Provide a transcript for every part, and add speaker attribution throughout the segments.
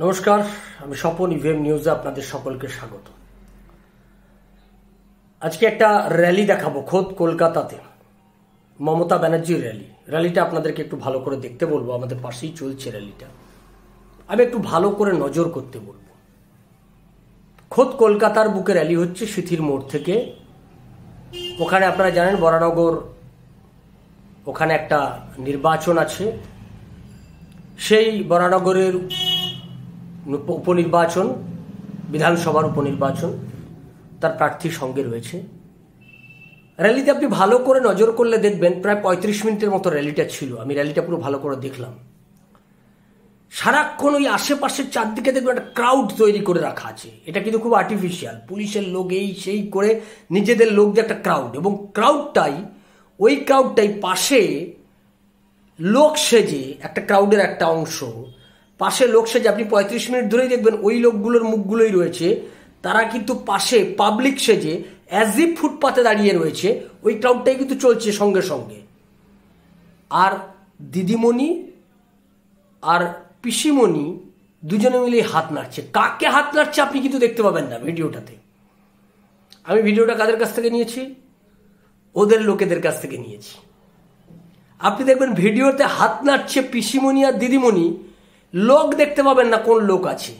Speaker 1: নমস্কার আমি Swapan EVM e নিউজে আপনাদের সকলকে স্বাগত আজকে একটা র্যালি দেখাবো খোদ কলকাতাতে মমতা ব্যানার্জির র্যালি র্যালিটা আপনাদেরকে একটু ভালো করে দেখতে বলবো আমাদের পাশেই চলছে র্যালিটা আমি একটু ভালো করে নজর করতে বলবো খোদ কলকাতার বুকে র্যালি হচ্ছে সিথির মোড় থেকে ওখানে আপনারা জানেন বরানগর ওখানে একটা নির্বাচন আছে সেই বরানগরের উপনির্বাচন বিধানসভার উপনির্বাচন তার প্রার্থীর সঙ্গে রয়েছে র্যালিতে আপনি ভালো করে নজর করলে দেখবেন প্রায় পঁয়ত্রিশ মিনিটের মতো র্যালিটা ছিল আমি র্যালিটা পুরো ভালো করে দেখলাম সারাক্ষণ ওই আশেপাশের চারদিকে দেখবেন একটা ক্রাউড তৈরি করে রাখা আছে এটা কিন্তু খুব আর্টিফিশিয়াল পুলিশের লোক এই সেই করে নিজেদের লোক দিয়ে একটা ক্রাউড এবং ক্রাউডটাই ওই ক্রাউডটাই পাশে লোক সেজে একটা ক্রাউডের একটা অংশ পাশে লোক সেজে আপনি পঁয়ত্রিশ মিনিট ধরেই দেখবেন ওই লোকগুলোর মুখগুলোই রয়েছে তারা কিন্তু পাশে পাবলিক সেজে অ্যাজ ই ফুটপাতে দাঁড়িয়ে রয়েছে ওই ক্রাউডটাই কিন্তু চলছে সঙ্গে সঙ্গে আর দিদিমণি আর পিসিমণি দুজনে মিলে হাত নাড়ছে কাকে হাত নাড়ছে আপনি কিন্তু দেখতে পাবেন না ভিডিওটাতে আমি ভিডিওটা কাদের কাছ থেকে নিয়েছি ওদের লোকেদের কাছ থেকে নিয়েছি আপনি দেখবেন ভিডিওতে হাত নাড়ছে পিসিমণি আর দিদিমণি লোক দেখতে পাবেন না কোন লোক আছে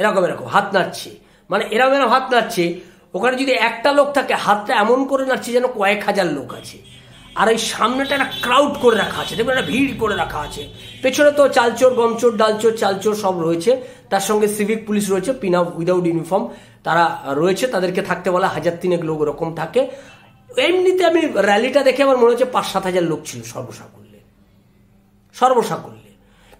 Speaker 1: এরকম এরকম হাত নাড়ছে মানে এরকম এরকম হাত নাড়ছে ওখানে যদি একটা লোক থাকে হাতটা এমন করে নাড়ছে যেন কয়েক হাজার লোক আছে আর ওই সামনেটা একটা ক্রাউড করে রাখা আছে দেখবেন একটা ভিড় করে রাখা আছে পেছনে তো চালচোর গমচোর ডালচোর চালচোর সব রয়েছে তার সঙ্গে সিভিক পুলিশ রয়েছে পিন আপ উইদাউট ইউনিফর্ম তারা রয়েছে তাদেরকে থাকতে বলা হাজার তিনেক লোক ওরকম থাকে এমনিতে আমি র্যালিটা দেখে আমার মনে হচ্ছে পাঁচ সাত হাজার লোক ছিল সর্বসাকুল্যে সর্বসাকুল্যে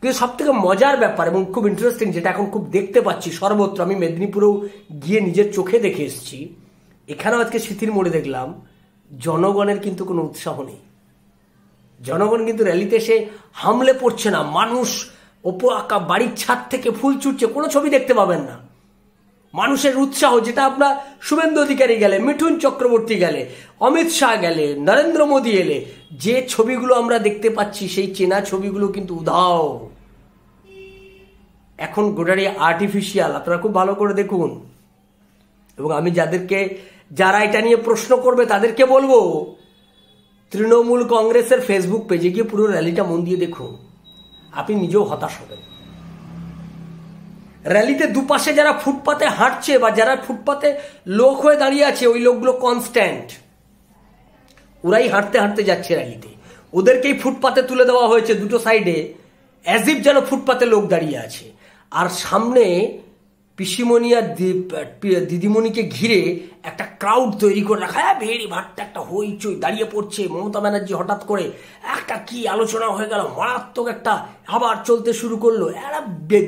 Speaker 1: কিন্তু সব থেকে মজার ব্যাপার এবং খুব ইন্টারেস্টিং যেটা এখন খুব দেখতে পাচ্ছি সর্বত্র আমি মেদিনীপুরেও গিয়ে নিজের চোখে দেখে এসেছি এখানেও আজকে স্মৃতির মোড়ে দেখলাম জনগণের কিন্তু কোনো উৎসাহ নেই জনগণ কিন্তু র্যালিতে এসে হামলে পড়ছে না মানুষ ওপো আঁকা বাড়ির ছাদ থেকে ফুল ছুটছে কোনো ছবি দেখতে পাবেন না মানুষের উৎসাহ যেটা আপনার শুভেন্দু অধিকারী গেলে মিঠুন চক্রবর্তী গেলে অমিত শাহ গেলে নরেন্দ্র মোদী এলে যে ছবিগুলো আমরা দেখতে পাচ্ছি সেই চেনা ছবিগুলো কিন্তু উধাও এখন গোটারি আর্টিফিশিয়াল আপনারা খুব ভালো করে দেখুন এবং আমি যাদেরকে যারা এটা নিয়ে প্রশ্ন করবে তাদেরকে বলবো তৃণমূল কংগ্রেসের ফেসবুক পেজে গিয়ে পুরো র্যালিটা মন দিয়ে দেখুন আপনি নিজেও হতাশ হবেন র্যালিতে দুপাশে যারা ফুটপাতে হাঁটছে বা যারা ফুটপাতে লোক হয়ে দাঁড়িয়ে আছে ওই লোকগুলো কনস্ট্যান্ট ওরাই হাঁটতে হাঁটতে যাচ্ছে র্যালিতে ওদেরকেই ফুটপাতে তুলে দেওয়া হয়েছে দুটো সাইডে অ্যাজিভ যেন ফুটপাতে লোক দাঁড়িয়ে আছে আর সামনে পিসিমণি আর দিদিমণিকে ঘিরে একটা ক্রাউড তৈরি করে রাখা হ্যাঁ ভেড়ি ভাটটা একটা হইচই দাঁড়িয়ে পড়ছে মমতা ব্যানার্জি হঠাৎ করে একটা কি আলোচনা হয়ে গেল মারাত্মক একটা আবার চলতে শুরু করলো একটা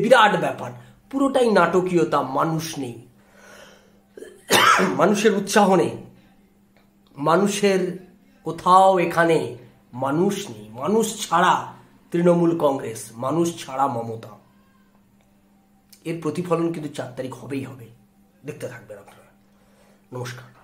Speaker 1: বিরাট ব্যাপার পুরোটাই নাটকীয়তা মানুষ নেই মানুষের উৎসাহ নেই মানুষের কোথাও এখানে মানুষ নেই মানুষ ছাড়া তৃণমূল কংগ্রেস মানুষ ছাড়া মমতা এর প্রতিফলন কিন্তু চার তারিখ হবেই হবে দেখতে থাকবেন আপনারা নমস্কার